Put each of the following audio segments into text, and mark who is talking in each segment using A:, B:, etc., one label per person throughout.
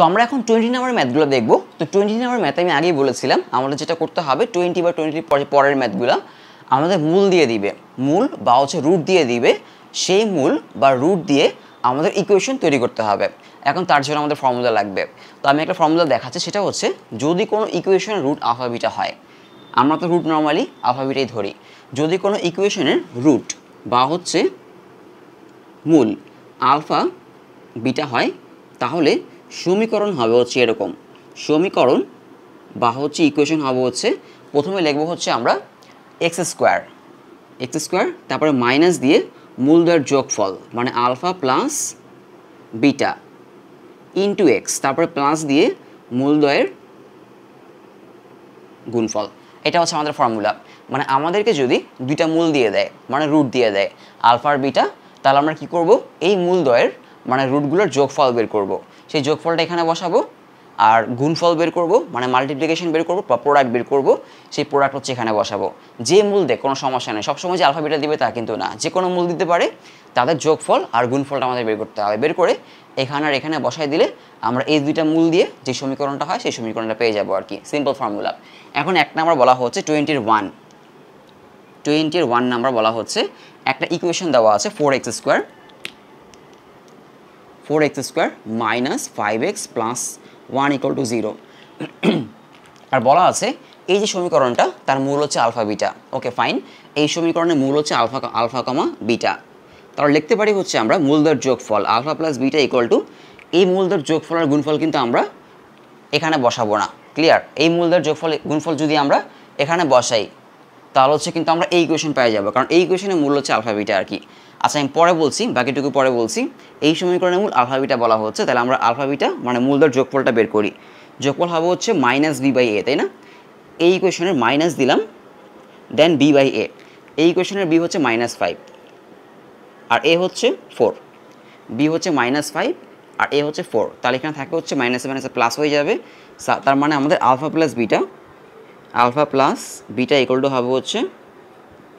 A: তো আমরা এখন টোয়েন্টি নাম্বার ম্যাথগুলো দেখবো তো টোয়েন্টি নাম্বার ম্যাথ আমি আগেই বলেছিলাম আমাদের যেটা করতে হবে টোয়েন্টি বা টোয়েন্টি পরের ম্যাথগুলো আমাদের মূল দিয়ে দিবে মূল বা হচ্ছে রুট দিয়ে দিবে সেই মূল বা রুট দিয়ে আমাদের ইকুয়েশন তৈরি করতে হবে এখন তার জন্য আমাদের ফর্মুলা লাগবে তো আমি একটা ফর্মুলা দেখাচ্ছি সেটা হচ্ছে যদি কোনো ইকুয়েশনের রুট আফাবিটা হয় আমরা তো রুট নর্মালি আফাবিটাই ধরি যদি কোনো ইকুয়েশনের রুট বা হচ্ছে মূল আলফা বিটা হয় তাহলে সমীকরণ হবে হচ্ছে এরকম সমীকরণ বা হচ্ছে ইকুয়েশন হবে হচ্ছে প্রথমে লিখবো হচ্ছে আমরা এক্স স্কোয়ার এক্স স্কোয়ার তারপরে মাইনাস দিয়ে মূলদয়ের যোগফল মানে alpha plus beta into x তারপরে প্লাস দিয়ে মূলদয়ের গুণফল এটা হচ্ছে আমাদের ফর্মুলা মানে আমাদেরকে যদি দুইটা মূল দিয়ে দেয় মানে রুট দিয়ে দেয় আলফা আর বিটা তাহলে আমরা কি করব এই মূলদয়ের মানে রুটগুলোর যোগফল বের করবো সেই যোগফলটা এখানে বসাবো আর গুণফল বের করব মানে মাল্টিপ্লিকেশন বের করব বা প্রোডাক্ট বের করব সেই প্রোডাক্ট হচ্ছে এখানে বসাবো যে মূল দে কোনো সমস্যা নেই সবসময় যে আলফাবিটা দিবে তা কিন্তু না যে কোনো মূল দিতে পারে তাদের যোগফল আর গুণফলটা আমাদের বের করতে হবে বের করে এখানে আর এখানে বসাই দিলে আমরা এই দুইটা মূল দিয়ে যে সমীকরণটা হয় সেই সমীকরণটা পেয়ে যাবো আর কি সিম্পল ফর্মুলা এখন এক নাম্বার বলা হচ্ছে টোয়েন্টির ওয়ান টোয়েন্টির ওয়ান নাম্বার বলা হচ্ছে একটা ইকুয়েশন দেওয়া আছে four x square 4x minus five x plus one equal to zero আর বলা আছে এই যে সমীকরণটা তার মূল হচ্ছে আলফা বিটা ওকে ফাইন এই সমীকরণের মূল হচ্ছে আলফা আলফা কমা বিটা তাহলে লিখতে পারি হচ্ছে আমরা মূলদার যোগফল alpha plus beta equal to এই মূলদার যোগফল আর গুণফল কিন্তু আমরা এখানে বসাবো না ক্লিয়ার এই মূলদার যোগফল গুণফল যদি আমরা এখানে বসাই তাহলে হচ্ছে কিন্তু আমরা এই ইকুয়েশন পেয়ে যাবো কারণ এই ইকুয়েশনের মূল হচ্ছে আলফাবিটা আর কি আচ্ছা আমি পরে বলছি বাকিটুকু পরে বলছি এই সমীকরণের মূল আলফাবিটা বলা হচ্ছে তাহলে আমরা আলফাবিটা মানে মূলদার যোগফলটা বের করি যোগফল হবে হচ্ছে মাইনাস বি বাই এ তাই না এই ইকুয়েশনের মাইনাস দিলাম দেন বি বাই এ এই ইকুয়েশনের বি হচ্ছে মাইনাস ফাইভ আর এ হচ্ছে ফোর বি হচ্ছে মাইনাস ফাইভ আর এ হচ্ছে ফোর তাহলে এখানে থাকে হচ্ছে মাইনাসে মাইনাসে প্লাস হয়ে যাবে তার মানে আমাদের alpha plus beta alpha plus beta equal to হবে হচ্ছে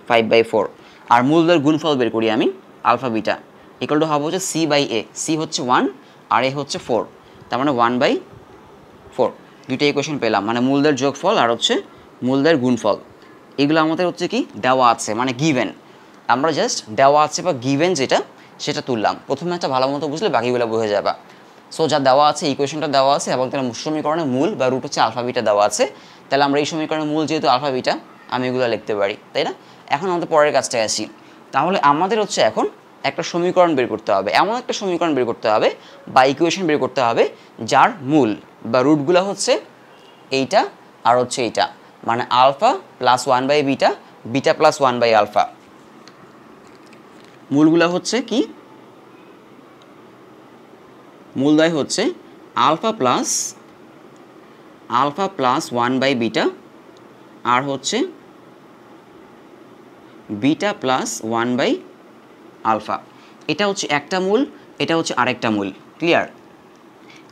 A: ফাইভ বাই ফোর আর মূলদের দুয়ের গুণফল বের করি আমি আলফা বিটা ইকুয়াল টু হবে হচ্ছে সি বাই এ সি হচ্ছে ওয়ান আর এ হচ্ছে ফোর তার মানে ওয়ান বাই ফোর দুইটা ইকুয়েশন পেলাম মানে মূলদের যোগফল আর হচ্ছে মূলদের গুণফল এগুলো আমাদের হচ্ছে কি দেওয়া আছে মানে গিভেন আমরা জাস্ট দেওয়া আছে বা গিভেন যেটা সেটা তুললাম প্রথমে একটা ভালো মতো বুঝলে বাকিগুলো বুঝে যাবা সো যা দেওয়া আছে ইকুয়েশনটা দেওয়া আছে এবং তার সমীকরণের মূল বা রুট হচ্ছে আলফাবিটা দেওয়া আছে তাহলে আমরা এই সমীকরণের মূল যেহেতু আলফাবিটা আমি এগুলো লিখতে পারি তাই না এখন আমাদের পরের কাজটা আসি তাহলে আমাদের হচ্ছে এখন একটা সমীকরণ বের করতে হবে এমন একটা সমীকরণ বের করতে হবে বা ইকুয়েশন বের করতে হবে যার মূল বা রুটগুলো হচ্ছে এইটা আর হচ্ছে এইটা মানে alpha plus one by beta beta plus one by alpha মূলগুলো হচ্ছে কি মূল দায় হচ্ছে alpha plus alpha plus one by beta আর হচ্ছে beta plus one by alpha এটা হচ্ছে একটা মূল এটা হচ্ছে আরেকটা মূল ক্লিয়ার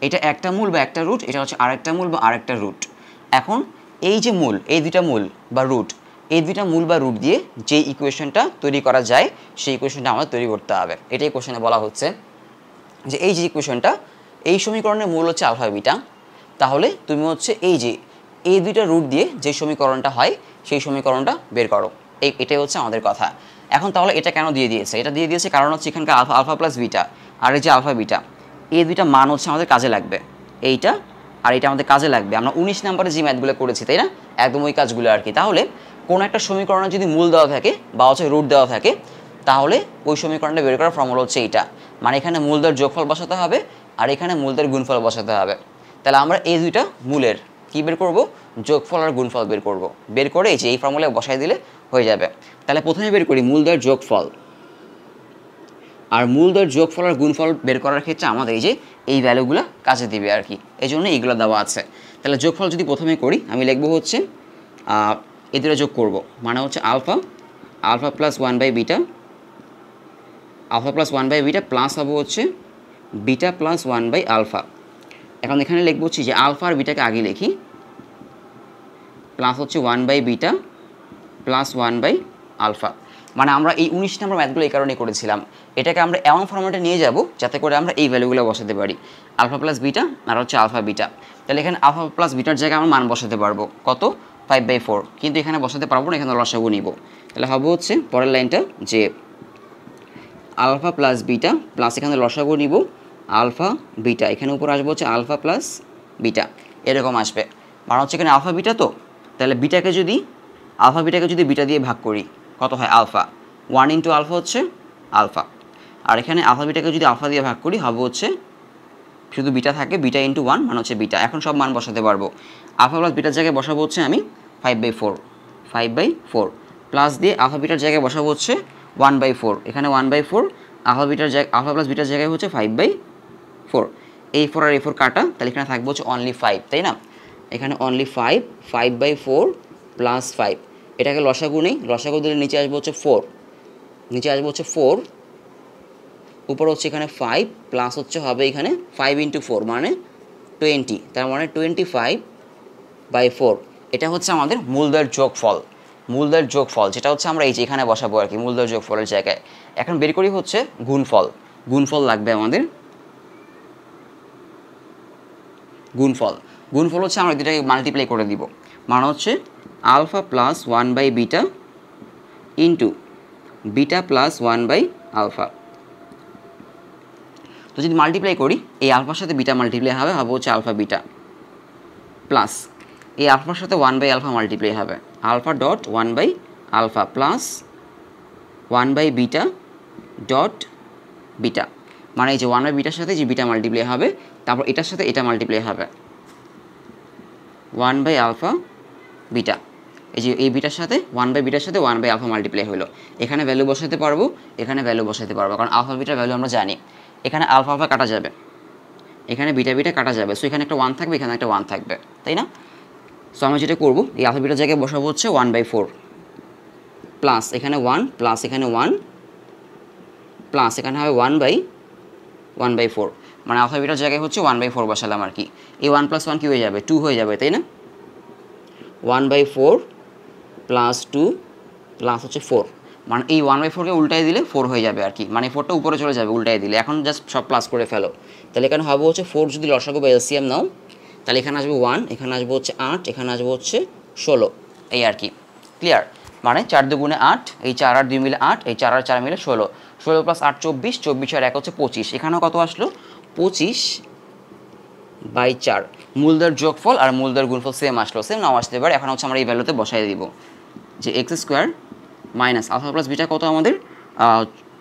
A: এটা একটা মূল বা একটা রুট এটা হচ্ছে আরেকটা মূল বা আরেকটা রুট এখন এই যে মূল এই দুটা মূল বা রুট এই দুটা মূল বা রুট দিয়ে যে ইকুয়েশনটা তৈরি করা যায় সেই ইকুয়েশনটা আমাদের তৈরি করতে হবে এটাই কোশ্চেনে বলা হচ্ছে যে এই যে ইকুয়েশনটা এই সমীকরণের মূল হচ্ছে আলফা বিটা তাহলে তুমি হচ্ছে এই যে এই দুইটা রুট দিয়ে যে সমীকরণটা হয় সেই সমীকরণটা বের করো এই এটাই হচ্ছে আমাদের কথা এখন তাহলে এটা কেন দিয়ে দিয়েছে এটা দিয়ে দিয়েছে কারণ হচ্ছে এখানকার আলফা আলফা প্লাস বিটা আর এই যে আলফা বিটা এই দুইটা মান হচ্ছে আমাদের কাজে লাগবে এইটা আর এটা আমাদের কাজে লাগবে আমরা উনিশ নম্বরে যে ম্যাথগুলো করেছি তাই না একদম ওই কাজগুলো আর কি তাহলে কোনো একটা সমীকরণে যদি মূল দেওয়া থাকে বা হচ্ছে রুট দেওয়া থাকে তাহলে ওই সমীকরণটা বের করার ফর্মুলা হচ্ছে এইটা মানে এখানে মূলদের যোগফল বসাতে হবে আর এখানে মূলদের গুণফল বসাতে হবে তাহলে আমরা এই দুইটা মূলের কী বের করব যোগফল আর গুণফল বের করব বের করে এই যে এই ফর্মুলায় বসাই দিলে হয়ে যাবে তাহলে প্রথমে বের করি মূলদের যোগফল আর মূলদের যোগফল আর গুণফল বের করার ক্ষেত্রে আমাদের এই যে এই ভ্যালুগুলো কাজে দিবে আর কি এই জন্য এইগুলো দেওয়া আছে তাহলে যোগফল যদি প্রথমে করি আমি লিখবো হচ্ছে এ দুটো যোগ করব মানে হচ্ছে alpha alpha plus one by beta alpha plus one by beta plus হবে হচ্ছে beta plus one by alpha এখন এখানে লিখবো হচ্ছে যে আলফা আর বিটাকে আগে লিখি প্লাস হচ্ছে one by beta plus one by alpha মানে আমরা এই উনিশ নম্বর ম্যাথগুলো এই কারণে করেছিলাম এটাকে আমরা এমন ফর্মেটে নিয়ে যাব যাতে করে আমরা এই ভ্যালুগুলো বসাতে পারি আলফা প্লাস বিটা আর হচ্ছে আলফা বিটা তাহলে এখানে আলফা প্লাস বিটার জায়গায় আমরা মান বসাতে পারবো কত ফাইভ বাই ফোর কিন্তু এখানে বসাতে পারবো না এখানে লসাগু নিব তাহলে হবে হচ্ছে পরের লাইনটা যে আলফা প্লাস বিটা প্লাস এখানে লসাগু নিব আলফা বিটা এখানে উপর আসবো হচ্ছে আলফা প্লাস বিটা এরকম আসবে মানে হচ্ছে এখানে আলফা বিটা তো তাহলে বিটাকে যদি আলফা বিটাকে যদি বিটা দিয়ে ভাগ করি কত হয় আলফা ওয়ান ইন্টু আলফা হচ্ছে আলফা আর এখানে আলফা বিটাকে যদি আলফা দিয়ে ভাগ করি হবে হচ্ছে শুধু বিটা থাকে বিটা ইন্টু ওয়ান মানে হচ্ছে বিটা এখন সব মান বসাতে পারবো আলফা প্লাস বিটার জায়গায় বসাবো হচ্ছে আমি five by four five by four plus দিয়ে আলফা বিটার জায়গায় বসাবো হচ্ছে ওয়ান বাই ফোর এখানে ওয়ান বাই ফোর আলফা বিটার জায়গা আলফা প্লাস বিটার জায়গায় হচ্ছে ফাইভ বাই ফোর এই ফোর আর এই ফোর কাটা তাহলে এখানে থাকবে হচ্ছে অনলি ফাইভ তাই না এখানে only five five by four plus five এটাকে লসাগু নেই লসাগু দিলে নিচে আসবে হচ্ছে ফোর নিচে আসবে হচ্ছে ফোর উপর হচ্ছে এখানে ফাইভ প্লাস হচ্ছে হবে এখানে ফাইভ ইন্টু ফোর মানে টোয়েন্টি তার মানে টোয়েন্টি ফাইভ বাই ফোর এটা হচ্ছে আমাদের মূলদয়ের যোগফল মূলদার যোগফল যেটা হচ্ছে আমরা এই যে এখানে বসাবো আর কি মূলদার যোগফলের জায়গায় এখন বের করি হচ্ছে গুণফল গুণফল লাগবে আমাদের গুণফল গুণফল হচ্ছে আমরা দুটাকে মাল্টিপ্লাই করে দিব মানে হচ্ছে alpha plus one by beta into beta plus one by alpha তো যদি মাল্টিপ্লাই করি এই আলফার সাথে বিটা মাল্টিপ্লাই হবে হবে হচ্ছে আলফা বিটা প্লাস এই আলফার সাথে ওয়ান বাই আলফা মাল্টিপ্লাই হবে alpha dot 1 by alpha plus 1 by beta dot beta মানে এই যে ওয়ান বাই বিটার সাথে যে বিটা মাল্টিপ্লাই হবে তারপর এটার সাথে এটা মাল্টিপ্লাই হবে ওয়ান বাই আলফা বিটা এই যে এই বিটার সাথে ওয়ান বাই বিটার সাথে ওয়ান বাই আলফা মাল্টিপ্লাই হলো এখানে ভ্যালু বসাতে পারবো এখানে ভ্যালু বসাতে পারবো কারণ আলফা বিটার ভ্যালু আমরা জানি এখানে আলফা আলফা কাটা যাবে এখানে বিটা বিটা কাটা যাবে সো এখানে একটা ওয়ান থাকবে এখানে একটা ওয়ান থাকবে তাই না সো আমি যেটা করবো এই আলফা বিটার জায়গায় বসাবো হচ্ছে ওয়ান বাই ফোর প্লাস এখানে ওয়ান প্লাস এখানে ওয়ান প্লাস এখানে হবে one by one by four মানে আলফা বিটার জায়গায় হচ্ছে ওয়ান বাই ফোর বসালাম আর কি এই ওয়ান প্লাস ওয়ান কী হয়ে যাবে টু হয়ে যাবে তাই না one by four plus two plus হচ্ছে ফোর মানে এই ওয়ান বাই ফোরকে উল্টাই দিলে ফোর হয়ে যাবে আর কি মানে ফোরটা উপরে চলে যাবে উল্টাই দিলে এখন জাস্ট সব প্লাস করে ফেলো তাহলে এখানে হবে হচ্ছে ফোর যদি লসাগো বা এলসিএম নাও তাহলে এখানে আসবে ওয়ান এখানে আসবো হচ্ছে আট এখানে আসবো হচ্ছে ষোলো এই আর কি ক্লিয়ার মানে চার দুগুণে আট এই চার আর দুই মিলে আট এই চার আর চার মিলে ষোলো ষোলো প্লাস আট চব্বিশ চব্বিশ আর এক হচ্ছে পঁচিশ এখানেও কত আসলো পঁচিশ বাই চার মূলদার যোগফল আর মূলদার গুণফল সেম আসলো সেম নাও আসতে পারে এখন হচ্ছে আমরা এই ভ্যালুতে বসাই দিব যে x square minus alpha plus beta কত আমাদের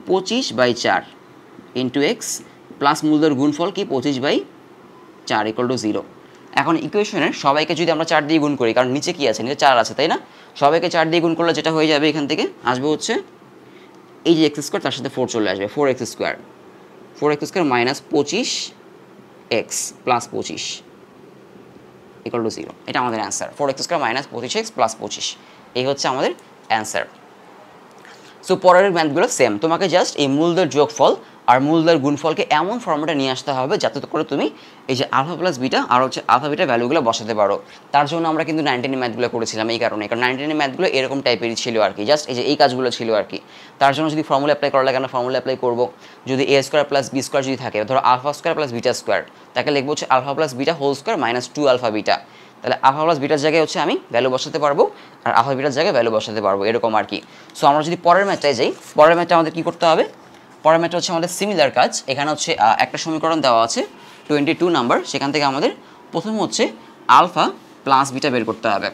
A: পঁচিশ বাই চার ইন্টু এক্স প্লাস মূলদার গুণফল কি পঁচিশ বাই চার ইকুয়াল টু জিরো এখন ইকুয়েশনের সবাইকে যদি আমরা চার দিয়ে গুণ করি কারণ নিচে কি আছে নিচে চার আছে তাই না সবাইকে চার দিয়ে গুণ করলে যেটা হয়ে যাবে এখান থেকে আসবে হচ্ছে এই যে এক্স স্কোয়ার তার সাথে ফোর চলে আসবে four x square four x square minus পঁচিশ এক্স প্লাস পঁচিশ ইকাল টু জিরো এটা আমাদের answer four x square minus পঁচিশ এক্স প্লাস পঁচিশ এই হচ্ছে আমাদের অ্যান্সার সো পরের ম্যাথগুলো সেম তোমাকে জাস্ট এই মূলদের যোগফল আর মূলদার গুণফলকে এমন ফর্মটা নিয়ে আসতে হবে যাতে করে তুমি এই যে আলফা প্লাস বিটা আর হচ্ছে আলফা বিটা ভ্যালুগুলো বসাতে পারো তার জন্য আমরা কিন্তু নাইনটিনের ম্যাথগুলো করেছিলাম এই কারণে কারণ নাইনটিনের ম্যাথগুলো এরকম টাইপেরই ছিল আর কি জাস্ট এই যে এই কাজগুলো ছিল আর কি তার জন্য যদি ফর্মুলা অ্যাপ্লাই করা লাগে না ফর্মুলা অ্যাপ্লাই করবো যদি a square plus b square যদি থাকে ধরো alpha square plus beta square তাকে লিখবো হচ্ছে alpha plus beta whole square minus two alpha beta তাহলে আলফা প্লাস বিটার জায়গায় হচ্ছে আমি ভ্যালু বসাতে পারবো আর আলফা বিটার জায়গায় ভ্যালু বসাতে পারবো এরকম আর কি সো আমরা যদি পরের ম্যাচটায় যাই পরের ম্যাচটা আমাদের কী করতে হবে প্যারামিটার হচ্ছে আমাদের সিমিলার কাজ এখানে হচ্ছে একটা সমীকরণ দেওয়া আছে টোয়েন্টি টু নাম্বার সেখান থেকে আমাদের প্রথম হচ্ছে আলফা প্লাস বিটা বের করতে হবে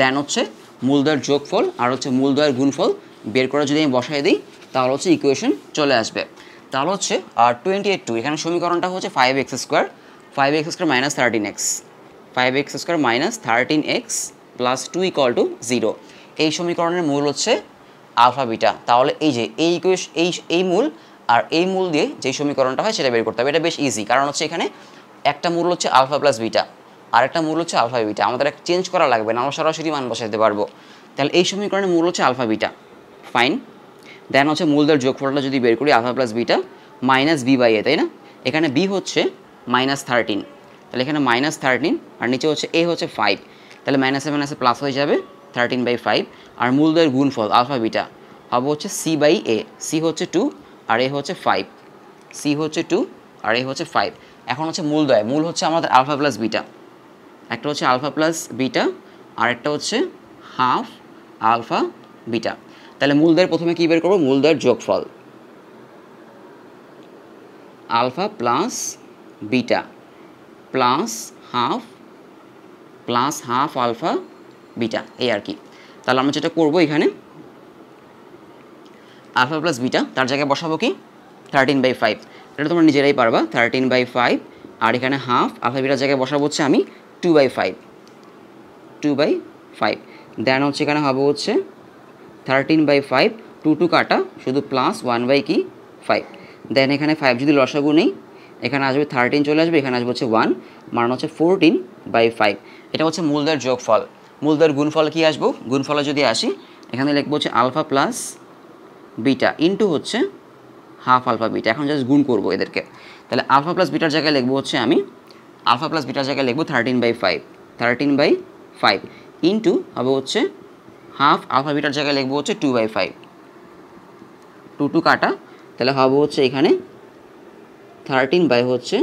A: দেন হচ্ছে মূলদয়ের যোগফল আর হচ্ছে মূলদয়ের গুণফল বের করে যদি আমি বসাই দিই তাহলে হচ্ছে ইকুয়েশন চলে আসবে তাহলে হচ্ছে আর টোয়েন্টি এইট টু এখানে সমীকরণটা হচ্ছে five x square five x square minus thirteen x five x square minus thirteen x plus two equal to zero এই সমীকরণের মূল হচ্ছে আলফা বিটা তাহলে এই যে এই ইকুয়েশন এই এই মূল আর এই মূল দিয়ে যেই সমীকরণটা হয় সেটা বের করতে হবে এটা বেশ ইজি কারণ হচ্ছে এখানে একটা মূল হচ্ছে আলফা প্লাস বিটা আর একটা মূল হচ্ছে আলফা বিটা আমাদের এক চেঞ্জ করা লাগবে না আমরা সরাসরি মান বসাতে পারবো তাহলে এই সমীকরণের মূল হচ্ছে আলফা বিটা ফাইন দেন হচ্ছে মূলদের যোগফলটা যদি বের করি alpha plus beta minus B by a তাই না এখানে বি হচ্ছে মাইনাস থার্টিন তাহলে এখানে মাইনাস থার্টিন আর নিচে হচ্ছে এ হচ্ছে ফাইভ তাহলে মাইনাসে মাইনাসে প্লাস হয়ে যাবে থার্টিন বাই ফাইভ আর মূলদের গুণফল আলফা বিটা হবে হচ্ছে সি বাই এ সি হচ্ছে টু আর এ হচ্ছে ফাইভ সি হচ্ছে টু আর এ হচ্ছে ফাইভ এখন হচ্ছে মূল দয় মূল হচ্ছে আমাদের আলফা প্লাস বিটা একটা হচ্ছে আলফা প্লাস বিটা আর একটা হচ্ছে হাফ আলফা বিটা তাহলে মূল দয়ের প্রথমে কী বের করবো মূল দয়ের যোগফল alpha plus beta plus half plus half alpha beta এই আর কি তাহলে আমরা যেটা করবো এখানে আলফা প্লাস বিটা তার জায়গায় বসাবো কি থার্টিন বাই ফাইভ এটা তোমরা নিজেরাই পারবা থার্টিন বাই ফাইভ আর এখানে হাফ আলফা বিটার জায়গায় বসাবো হচ্ছে আমি two by five two by five then হচ্ছে এখানে হবে হচ্ছে thirteen by five two two কাটা শুধু প্লাস ওয়ান বাই কি ফাইভ দেন এখানে ফাইভ যদি লসাগু নেই এখানে আসবে থার্টিন চলে আসবে এখানে আসবে হচ্ছে ওয়ান মান হচ্ছে ফোরটিন বাই ফাইভ এটা হচ্ছে মূলদার যোগফল মূলদার গুণফল কি আসবো গুণফলে যদি আসি এখানে লিখবো হচ্ছে আলফা প্লাস বিটা ইন্টু হচ্ছে হাফ আলফা বিটা এখন জাস্ট গুণ করবো এদেরকে তাহলে আলফা প্লাস বিটার জায়গায় লিখবো হচ্ছে আমি আলফা প্লাস বিটার জায়গায় লিখবো thirteen by five thirteen by five into হবে হচ্ছে হাফ আলফা বিটার জায়গায় লিখবো হচ্ছে two by five two two কাটা তাহলে হবে হচ্ছে এখানে থার্টিন বাই হচ্ছে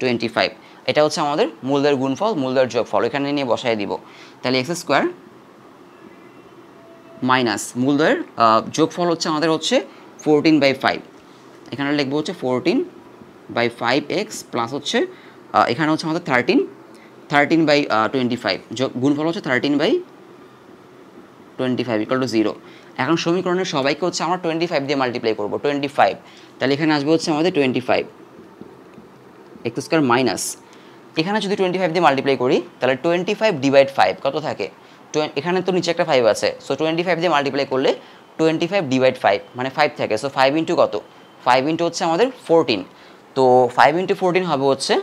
A: টোয়েন্টি ফাইভ এটা হচ্ছে আমাদের মূলদের গুণফল মূলদের যোগফল এখানে নিয়ে বসাই দিব তাহলে এক্স স্কোয়ার মাইনাস মূলদয়ের যোগফল হচ্ছে আমাদের হচ্ছে ফোরটিন বাই ফাইভ এখানে লিখবো হচ্ছে fourteen by five x plus হচ্ছে এখানে হচ্ছে আমাদের thirteen thirteen by twenty five গুণফল হচ্ছে thirteen by twenty five equal to zero এখন সমীকরণের সবাইকে হচ্ছে আমরা টোয়েন্টি ফাইভ দিয়ে মাল্টিপ্লাই করবো টোয়েন্টি ফাইভ তাহলে এখানে আসবে হচ্ছে আমাদের twenty five x square minus এখানে যদি টোয়েন্টি ফাইভ দিয়ে মাল্টিপ্লাই করি তাহলে টোয়েন্টি ফাইভ ডিভাইড ফাইভ কত থাকে এখানে তো নিচে একটা ফাইভ আছে সো টোয়েন্টি ফাইভ দিয়ে মাল্টিপ্লাই করলে টোয়েন্টি ফাইভ ডিভাইড ফাইভ মানে ফাইভ থাকে সো ফাইভ ইন্টু কত ফাইভ ইন্টু হচ্ছে আমাদের ফোরটিন তো ফাইভ ইন্টু ফোরটিন হবে হচ্ছে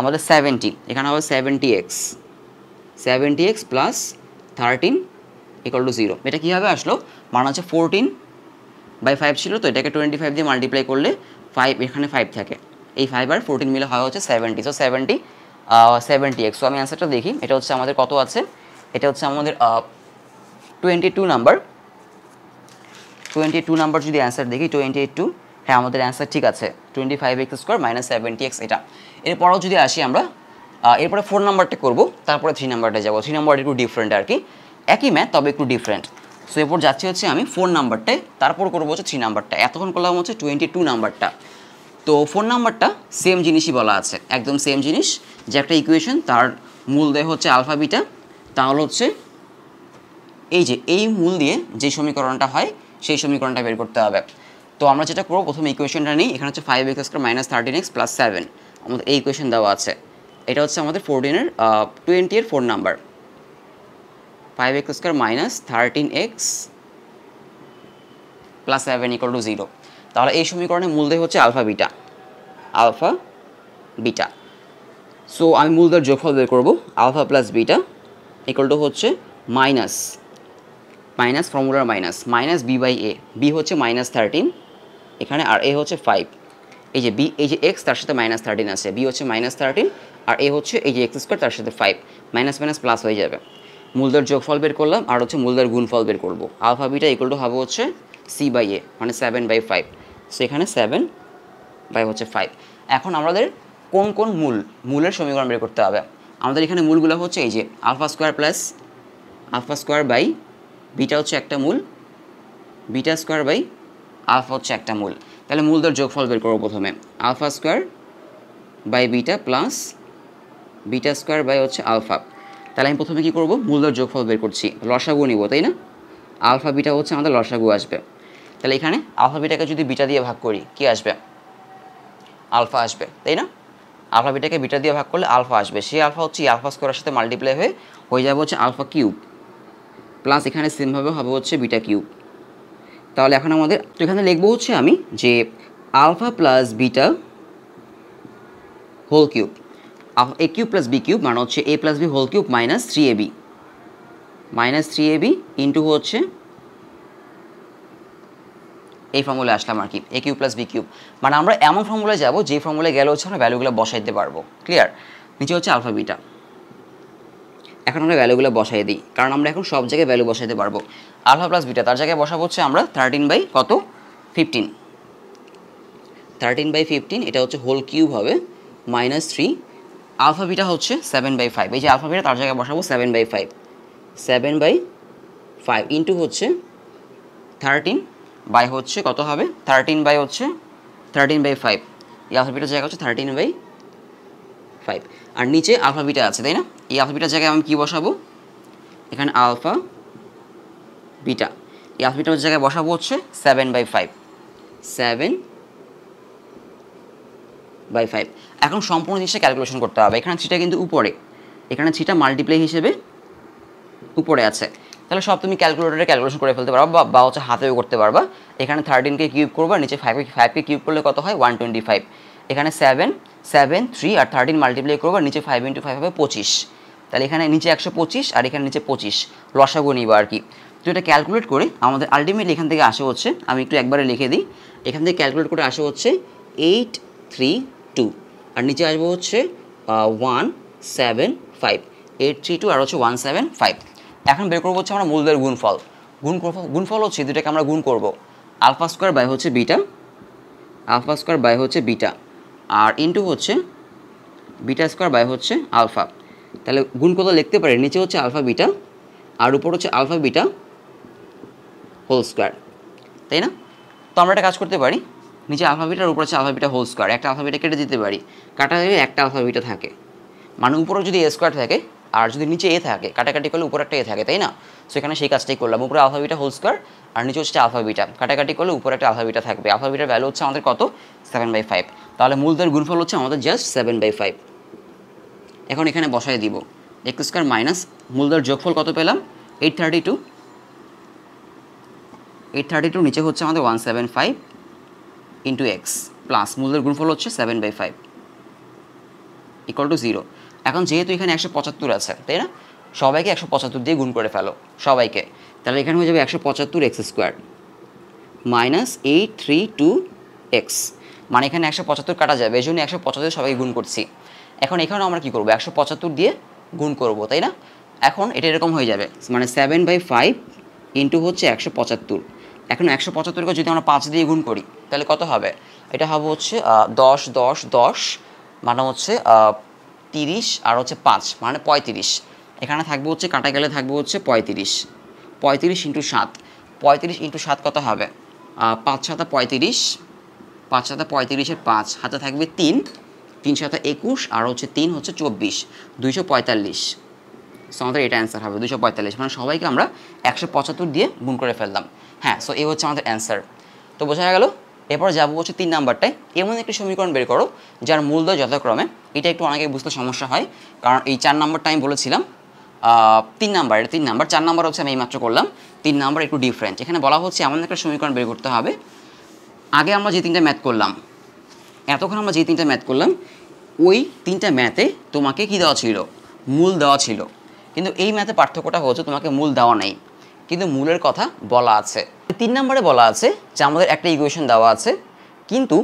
A: আমাদের সেভেন্টি এখানে হবে seventy x seventy x plus thirteen equal to zero এটা কীভাবে আসলো মানে হচ্ছে ফোরটিন বাই ফাইভ ছিল তো এটাকে টোয়েন্টি ফাইভ দিয়ে মাল্টিপ্লাই করলে ফাইভ এখানে ফাইভ থাকে এই ফাইভ আর ফোরটিন মিলে হয় হচ্ছে seventy so seventy seventy x so আমি অ্যান্সারটা দেখি এটা হচ্ছে আমাদের কত আছে এটা হচ্ছে আমাদের twenty two number twenty two number যদি অ্যান্সার দেখি টোয়েন্টি টু হ্যাঁ আমাদের অ্যান্সার ঠিক আছে twenty five x square minus seventy x এটা এরপরেও যদি আসি আমরা এরপরে ফোর নাম্বারটা করবো তারপরে থ্রি নাম্বারটা যাবো থ্রি নাম্বারটা একটু ডিফারেন্ট আর কি একই ম্যাথ তবে একটু ডিফারেন্ট সো এরপর যাচ্ছি হচ্ছে আমি ফোর নাম্বারটায় তারপর করবো হচ্ছে থ্রি নাম্বারটা এতক্ষণ করলাম হচ্ছে টোয়েন্টি টু নাম্বারটা তো ফোন নাম্বারটা সেম জিনিসই বলা আছে একদম সেম জিনিস যে একটা ইকুয়েশন তার মূল দেয় হচ্ছে আলফাবিটা তাহলে হচ্ছে এই যে এই মূল দিয়ে যে সমীকরণটা হয় সেই সমীকরণটা বের করতে হবে তো আমরা যেটা করবো প্রথম ইকুয়েশনটা নিই এখানে হচ্ছে five x square minus thirteen x plus seven আমাদের এই ইকুয়েশন দেওয়া আছে এটা হচ্ছে আমাদের ফোরটিনের টোয়েন্টি এর four number five x square minus thirteen x plus seven equal to zero তাহলে এই সমীকরণের মূল দেয় হচ্ছে alpha beta alpha beta so আমি দেওয়ার যোগফল বের করবো alpha plus beta equal to হচ্ছে মাইনাস মাইনাস ফর্মুলার minus minus B by A B হচ্ছে মাইনাস থার্টিন এখানে আর এ হচ্ছে ফাইভ এই যে বি এই যে এক্স তার সাথে মাইনাস থার্টিন আছে বি হচ্ছে মাইনাস থার্টিন আর এ হচ্ছে এই যে এক্স স্কোয়ার তার সাথে ফাইভ মাইনাস মাইনাস প্লাস হয়ে যাবে মূলদার যোগফল বের করলাম আর হচ্ছে মূলদার গুণফল বের করবো আলফা বিটা ইকুয়াল টু হবে হচ্ছে সি বাই এ মানে সেভেন বাই ফাইভ সো এখানে সেভেন বাই হচ্ছে ফাইভ এখন আমাদের কোন কোন মূল মূলের সমীকরণ বের করতে হবে আমাদের এখানে মূলগুলো হচ্ছে এই যে alpha square plus alpha square by beta হচ্ছে একটা মূল বিটা স্কোয়ার বাই আলফা হচ্ছে একটা মূল তাহলে দর যোগফল বের করবো প্রথমে alpha square by beta plus beta square by হচ্ছে আলফা তাহলে আমি প্রথমে কী করবো দর যোগফল বের করছি লসাগু নিব তাই না আলফা বিটা হচ্ছে আমাদের লসাগু আসবে তাহলে এখানে আলফা বিটাকে যদি বিটা দিয়ে ভাগ করি কি আসবে আলফা আসবে তাই না আলফা বিটাকে বিটা দিয়ে ভাগ করলে আলফা আসবে সেই আলফা হচ্ছে আলফা স্কোয়ারের সাথে মাল্টিপ্লাই হয়ে হয়ে যাবে হচ্ছে আলফা কিউব প্লাস এখানে সেমভাবে হবে হচ্ছে বিটা কিউব তাহলে এখন আমাদের তো এখানে লিখবো হচ্ছে আমি যে alpha plus beta whole cube A cube plus B cube মানে হচ্ছে A plus B whole cube minus three A B minus three A B into হচ্ছে এই ফর্মুলায় আসলাম আর কি A cube plus B cube মানে আমরা এমন ফর্মুলায় যাবো যে ফর্মুলায় গেলে হচ্ছে আমরা ভ্যালুগুলো বসাইতে পারবো ক্লিয়ার নিচে হচ্ছে আলফা বিটা এখন আমরা ভ্যালুগুলো বসাই দিই কারণ আমরা এখন সব জায়গায় ভ্যালু বসাইতে পারবো আলফা প্লাস বিটা তার জায়গায় বসাবো হচ্ছে আমরা থার্টিন বাই কত ফিফটিন থার্টিন বাই ফিফটিন এটা হচ্ছে হোল কিউব হবে মাইনাস থ্রি আলফা বিটা হচ্ছে সেভেন বাই ফাইভ এই যে আলফা বিটা তার জায়গায় বসাবো seven by five seven by five into হচ্ছে থার্টিন বাই হচ্ছে কত হবে থার্টিন বাই হচ্ছে থার্টিন বাই ফাইভ এই আলফাবিটার জায়গা হচ্ছে থার্টিন বাই ফাইভ আর নিচে আলফাবিটা আছে তাই না এই আলফাবিটার জায়গায় আমি কি বসাবো এখানে আলফা বিটা এই আলফাবিটার জায়গায় বসাবো হচ্ছে seven by five seven by five এখন সম্পূর্ণ জিনিসটা ক্যালকুলেশন করতে হবে এখানে থ্রিটা কিন্তু উপরে এখানে থ্রিটা মাল্টিপ্লাই হিসেবে উপরে আছে তাহলে সব তুমি ক্যালকুলেটারে ক্যালকুলেশন করে ফেলতে পারবা বা হচ্ছে হাতেও করতে পারবা এখানে থার্টিনকে কিউব করবা নিচে ফাইভ ফাইভকে কিউব করলে কত হয় ওয়ান টোয়েন্টি ফাইভ এখানে সেভেন সেভেন থ্রি আর থার্টিন মাল্টিপ্লাই করবা নিচে ফাইভ ইন্টু ফাইভ হবে পঁচিশ তাহলে এখানে নিচে একশো পঁচিশ আর এখানে নিচে পঁচিশ লসাগু নিবা আর কি তো এটা ক্যালকুলেট করে আমাদের আলটিমেটলি এখান থেকে আসে হচ্ছে আমি একটু একবারে লিখে দিই এখান থেকে ক্যালকুলেট করে আসে হচ্ছে এইট থ্রি টু আর নিচে আসবো হচ্ছে one seven five eight three two আর হচ্ছে ওয়ান সেভেন ফাইভ এখন বের করবো হচ্ছে আমরা মূলদের গুণফল গুণ গুণফল হচ্ছে দুটাকে আমরা গুণ করব আলফা স্কোয়ার বাই হচ্ছে বিটা আলফা স্কোয়ার বাই হচ্ছে বিটা আর ইন্টু হচ্ছে বিটা স্কোয়ার বাই হচ্ছে আলফা তাহলে গুণ কত লিখতে পারি নিচে হচ্ছে আলফা বিটা আর উপর হচ্ছে আলফা বিটা হোল স্কোয়ার তাই না তো আমরা একটা কাজ করতে পারি নিচে আলফা বিটার উপর হচ্ছে আলফা বিটা হোল স্কোয়ার একটা আলফা বিটা কেটে দিতে পারি কাটা গেলে একটা আলফা বিটা থাকে মানে উপরে যদি এ স্কোয়ার থাকে আর যদি নিচে এ থাকে কাটাকাটি করলে উপরে একটা এ থাকে তাই না সো এখানে সেই কাজটাই করলাম উপরে আলফাবিটা হোল স্কোয়ার আর নিচে হচ্ছে আলফাবিটা কাটাকাটি করলে উপরে একটা আলফাবিটা থাকবে আলফাবিটার ভ্যালু হচ্ছে আমাদের কত সেভেন বাই ফাইভ তাহলে মূলধর গুণফল হচ্ছে আমাদের জাস্ট সেভেন বাই ফাইভ এখন এখানে বসাই দিব এক্স স্কোয়ার মাইনাস মূলধর যোগফল কত পেলাম eight thirty two eight thirty two নিচে হচ্ছে আমাদের one seven five into X plus মূলধর গুণফল হচ্ছে seven by five equal to zero এখন যেহেতু এখানে একশো পঁচাত্তর আছে তাই না সবাইকে একশো পঁচাত্তর দিয়ে গুণ করে ফেলো সবাইকে তাহলে এখানে হয়ে যাবে একশো পঁচাত্তর X square minus eight three two X মানে এখানে একশো পঁচাত্তর কাটা যাবে এই জন্য একশো পঁচাত্তর সবাইকে গুণ করছি এখন এখানেও আমরা কী করবো একশো পঁচাত্তর দিয়ে গুণ করবো তাই না এখন এটা এরকম হয়ে যাবে মানে সেভেন বাই ফাইভ ইন্টু হচ্ছে একশো পঁচাত্তর এখন একশো পঁচাত্তরকে যদি আমরা পাঁচ দিয়ে গুণ করি তাহলে কত হবে এটা হবে হচ্ছে দশ দশ দশ মানে হচ্ছে তিরিশ আর হচ্ছে পাঁচ মানে পঁয়ত্রিশ এখানে থাকবে হচ্ছে কাটা গেলে থাকবে হচ্ছে পঁয়ত্রিশ পঁয়ত্রিশ ইন্টু সাত পঁয়ত্রিশ ইন্টু সাত কত হবে পাঁচ সাতা পঁয়ত্রিশ পাঁচ সাতা পঁয়ত্রিশের পাঁচ হাতে থাকবে তিন তিন সাতা একুশ আর হচ্ছে তিন হচ্ছে চব্বিশ দুইশো পঁয়তাল্লিশ সো আমাদের এটা অ্যান্সার হবে দুশো পঁয়তাল্লিশ মানে সবাইকে আমরা একশো পঁচাত্তর দিয়ে গুন করে ফেললাম হ্যাঁ সো এই হচ্ছে আমাদের অ্যান্সার তো বোঝা গেল এরপর যাবো হচ্ছে তিন নাম্বারটায় এমন একটি সমীকরণ বের করো যার মূলদয় যথাক্রমে এটা একটু অনেকে বুঝতে সমস্যা হয় কারণ এই চার নাম্বারটা আমি বলেছিলাম তিন নাম্বার এটা তিন নাম্বার চার নাম্বার হচ্ছে আমি এইমাত্র করলাম তিন নাম্বার একটু ডিফারেন্ট এখানে বলা হচ্ছে এমন একটা সমীকরণ বের করতে হবে আগে আমরা যে তিনটা ম্যাথ করলাম এতক্ষণ আমরা যে তিনটা ম্যাথ করলাম ওই তিনটা ম্যাথে তোমাকে কি দেওয়া ছিল মূল দেওয়া ছিল কিন্তু এই ম্যাথে পার্থক্যটা হচ্ছে তোমাকে মূল দেওয়া নেই কিন্তু মূলের কথা বলা আছে তিন নম্বরে বলা আছে যে আমাদের একটা ইকুয়েশন দেওয়া আছে কিন্তু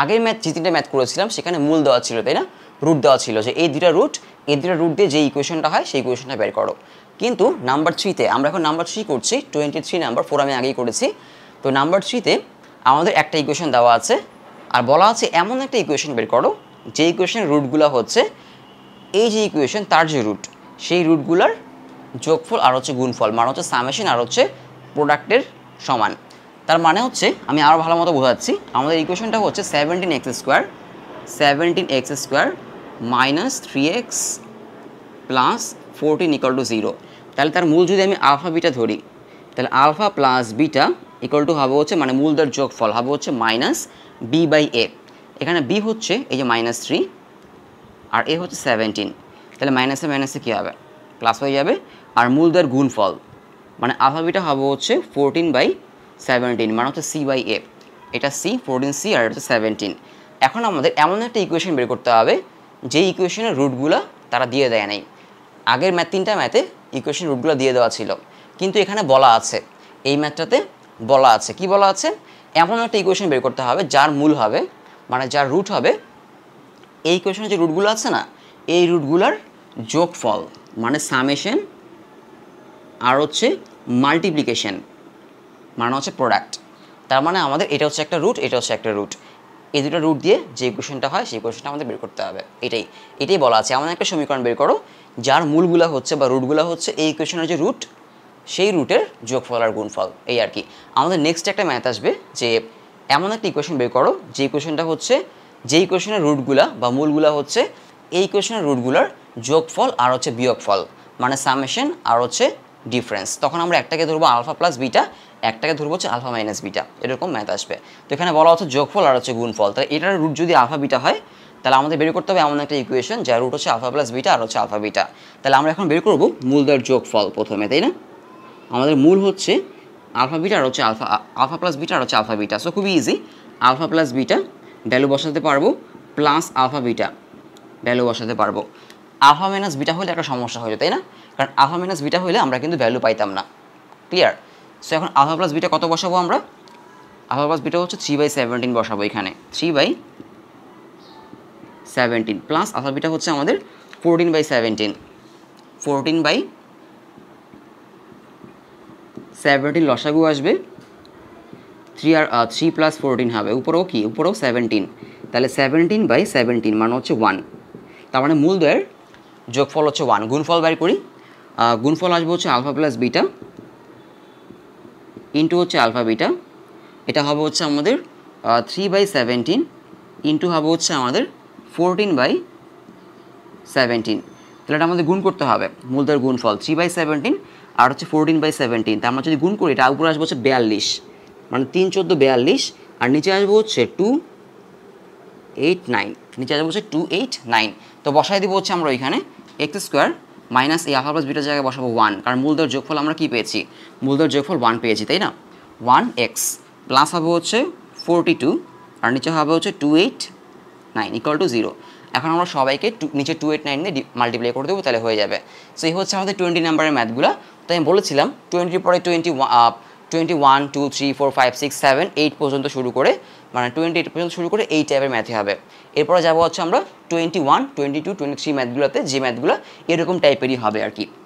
A: আগের ম্যাথ যে তিনটা ম্যাথ করেছিলাম সেখানে মূল দেওয়া ছিল তাই না রুট দেওয়া ছিল যে এই দুটা রুট এই দুটা রুট দিয়ে যে ইকুয়েশনটা হয় সেই ইকুয়েশনটা বের করো কিন্তু নাম্বার থ্রিতে আমরা এখন নাম্বার থ্রি করছি টোয়েন্টি থ্রি নাম্বার ফোর আমি আগেই করেছি তো নাম্বার থ্রিতে আমাদের একটা ইকুয়েশন দেওয়া আছে আর বলা আছে এমন একটা ইকুয়েশন বের করো যে ইকুয়েশনের রুটগুলো হচ্ছে এই যে ইকুয়েশন তার যে রুট সেই রুটগুলোর যোগফল আর হচ্ছে গুণফল মানে হচ্ছে সামেশন আর হচ্ছে প্রোডাক্টের সমান তার মানে হচ্ছে আমি আরও ভালো মতো বোঝাচ্ছি আমাদের ইকুয়েশনটা হচ্ছে seventeen X square seventeen X square minus three X plus fourteen equal to zero তাহলে তার মূল যদি আমি আলফা বিটা ধরি তাহলে alpha plus beta equal to হবে হচ্ছে মানে মূল দর যোগফল হবে হচ্ছে মাইনাস বি বাই এ এখানে বি হচ্ছে এই যে মাইনাস থ্রি আর এ হচ্ছে সেভেন্টিন তাহলে মাইনাসে মাইনাসে কী হবে প্লাস হয়ে যাবে আর মূল গুণ গুণফল মানে আলফা বিটা হবে হচ্ছে ফোরটিন বাই সেভেন্টিন মানে হচ্ছে সি বাই এফ এটা সি ফোরটিন সি আর হচ্ছে সেভেন্টিন এখন আমাদের এমন একটা ইকুয়েশন বের করতে হবে যে ইকুয়েশনের রুটগুলো তারা দিয়ে দেয় নাই আগের ম্যাথ তিনটা ম্যাথে ইকুয়েশন রুটগুলো দিয়ে দেওয়া ছিল কিন্তু এখানে বলা আছে এই ম্যাথটাতে বলা আছে কি বলা আছে এমন একটা ইকুয়েশন বের করতে হবে যার মূল হবে মানে যার রুট হবে এই ইকুয়েশনের যে রুটগুলো আছে না এই রুটগুলোর যোগফল মানে সামেশন আর হচ্ছে মাল্টিপ্লিকেশন মানে হচ্ছে প্রোডাক্ট তার মানে আমাদের এটা হচ্ছে একটা রুট এটা হচ্ছে একটা রুট এই দুটো রুট দিয়ে যে কোয়েশনটা হয় সেই কোয়েশনটা আমাদের বের করতে হবে এটাই এটাই বলা আছে আমাদের একটা সমীকরণ বের করো যার মূলগুলো হচ্ছে বা রুটগুলো হচ্ছে এই কোয়েশনের যে রুট সেই রুটের যোগফল আর গুণফল এই আর কি আমাদের নেক্সট একটা ম্যাথ আসবে যে এমন একটা ইকুয়েশন বের করো যে ইকুয়েশনটা হচ্ছে যে ইকুয়েশনের রুটগুলা বা মূলগুলা হচ্ছে এই ইকুয়েশনের রুটগুলোর যোগফল আর হচ্ছে বিয়োগফল মানে সামেশন আর হচ্ছে ডিফারেন্স তখন আমরা একটাকে ধরবো আলফা প্লাস বিটা একটাকে ধরবো হচ্ছে আলফা মাইনাস বিটা এরকম ম্যাথ আসবে তো এখানে বলা হচ্ছে যোগফল আর হচ্ছে গুণফল তাহলে এটার রুট যদি আলফা বিটা হয় তাহলে আমাদের বের করতে হবে এমন একটা ইকুয়েশন যার রুট হচ্ছে আলফা প্লাস বিটা আর হচ্ছে আলফা বিটা তাহলে আমরা এখন বের করবো মূলদার যোগফল প্রথমে তাই না আমাদের মূল হচ্ছে আলফা বিটা আর হচ্ছে আলফা আলফা প্লাস বিটা আর হচ্ছে আলফা বিটা সো খুবই easy alpha plus beta value বসাতে পারবো প্লাস আলফা বিটা ভ্যালু বসাতে পারবো আলফা মাইনাস বিটা হলে একটা সমস্যা হয়ে যায় তাই না কারণ আলফা মাইনাস বিটা হলে আমরা কিন্তু ভ্যালু পাইতাম না ক্লিয়ার সো এখন আলফা প্লাস বিটা কত বসাবো আমরা আলফা প্লাস বিটা হচ্ছে থ্রি বাই সেভেন্টিন বসাবো এখানে three by seventeen plus alpha beta হচ্ছে আমাদের fourteen by seventeen fourteen by seventeen লসাগু আসবে থ্রি আর থ্রি প্লাস ফোরটিন হবে উপরেও কি উপরেও সেভেন্টিন তাহলে সেভেন্টিন বাই সেভেন্টিন মানে হচ্ছে ওয়ান তার মানে মূল দয়ের যোগফল হচ্ছে ওয়ান গুণফল বাইর করি গুণফল আসবে হচ্ছে আলফা প্লাস বিটা ইন্টু হচ্ছে আলফা বিটা এটা হবে হচ্ছে আমাদের থ্রি বাই সেভেন্টিন ইন্টু হবে হচ্ছে আমাদের ফোরটিন বাই সেভেন্টিন তাহলে এটা আমাদের গুণ করতে হবে মূলদের গুণফল থ্রি বাই সেভেন্টিন আর হচ্ছে ফোরটিন বাই সেভেন্টিন তা আমরা যদি গুণ করি এটা উপরে আসবে হচ্ছে বিয়াল্লিশ মানে তিন চোদ্দো বিয়াল্লিশ আর নিচে আসবে হচ্ছে টু এইট নাইন নিচে আসবে হচ্ছে টু এইট নাইন তো বসাই দেবো হচ্ছে আমরা ওইখানে এক্স স্কোয়ার মাইনাস এই আলফা প্লাস বিটার জায়গায় বসাবো ওয়ান কারণ মূলধর যোগফল আমরা কী পেয়েছি মূলধর যোগফল ওয়ান পেয়েছি তাই না ওয়ান এক্স প্লাস হবে হচ্ছে ফোরটি টু আর নিচে হবে হচ্ছে two eight nine equal to zero এখন আমরা সবাইকে টু নিচে টু এইট নাইন দিয়ে মাল্টিপ্লাই করে দেবো তাহলে হয়ে যাবে সো এই হচ্ছে আমাদের টোয়েন্টি নাম্বারের ম্যাথগুলো তো আমি বলেছিলাম টোয়েন্টির পরে twenty twenty one two three four five six seven eight পর্যন্ত শুরু করে মানে টোয়েন্টি এইট পর্যন্ত শুরু করে এই টাইপের ম্যাথে হবে এরপরে যাবো হচ্ছে আমরা twenty one twenty two twenty three ম্যাথগুলোতে যে ম্যাথগুলো এরকম টাইপেরই হবে আর কি